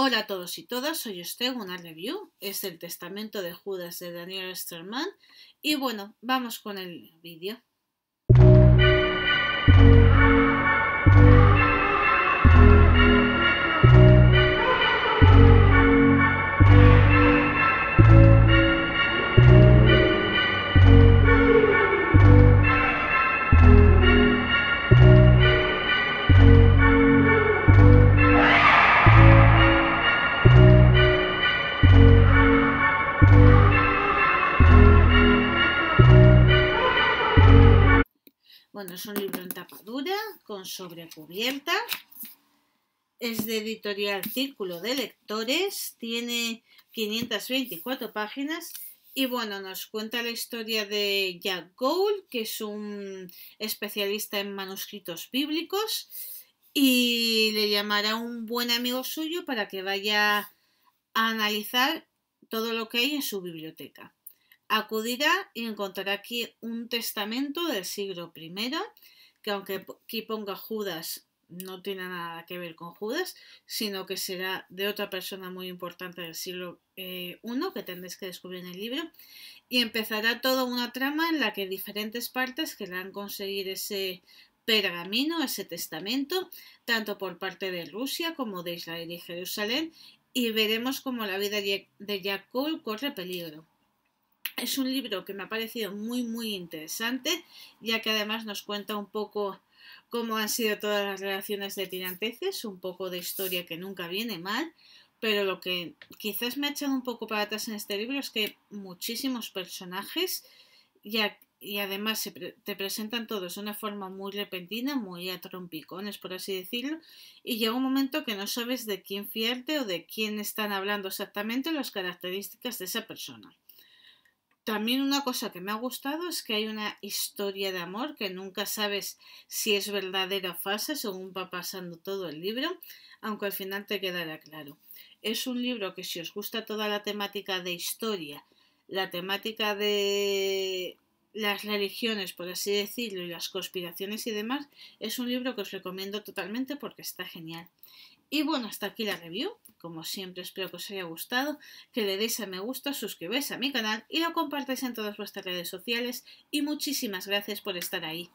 Hola a todos y todas, soy usted una review, es el testamento de Judas de Daniel Sterman y bueno, vamos con el vídeo. Bueno, es un libro en tapadura con sobrecubierta. Es de editorial Círculo de Lectores. Tiene 524 páginas. Y bueno, nos cuenta la historia de Jack Gould, que es un especialista en manuscritos bíblicos. Y le llamará un buen amigo suyo para que vaya a analizar todo lo que hay en su biblioteca acudirá y encontrará aquí un testamento del siglo I, que aunque aquí ponga Judas, no tiene nada que ver con Judas, sino que será de otra persona muy importante del siglo I, eh, que tendréis que descubrir en el libro, y empezará toda una trama en la que diferentes partes querrán conseguir ese pergamino, ese testamento, tanto por parte de Rusia como de Israel y Jerusalén, y veremos cómo la vida de Jacob corre peligro. Es un libro que me ha parecido muy, muy interesante, ya que además nos cuenta un poco cómo han sido todas las relaciones de tiranteces, un poco de historia que nunca viene mal, pero lo que quizás me ha echado un poco para atrás en este libro es que muchísimos personajes y, y además se te presentan todos de una forma muy repentina, muy a trompicones, por así decirlo, y llega un momento que no sabes de quién fierte o de quién están hablando exactamente las características de esa persona. También una cosa que me ha gustado es que hay una historia de amor que nunca sabes si es verdadera o falsa según va pasando todo el libro, aunque al final te quedará claro. Es un libro que si os gusta toda la temática de historia, la temática de las religiones, por así decirlo, y las conspiraciones y demás, es un libro que os recomiendo totalmente porque está genial. Y bueno, hasta aquí la review. Como siempre, espero que os haya gustado, que le deis a me gusta, suscribáis a mi canal y lo compartáis en todas vuestras redes sociales. Y muchísimas gracias por estar ahí.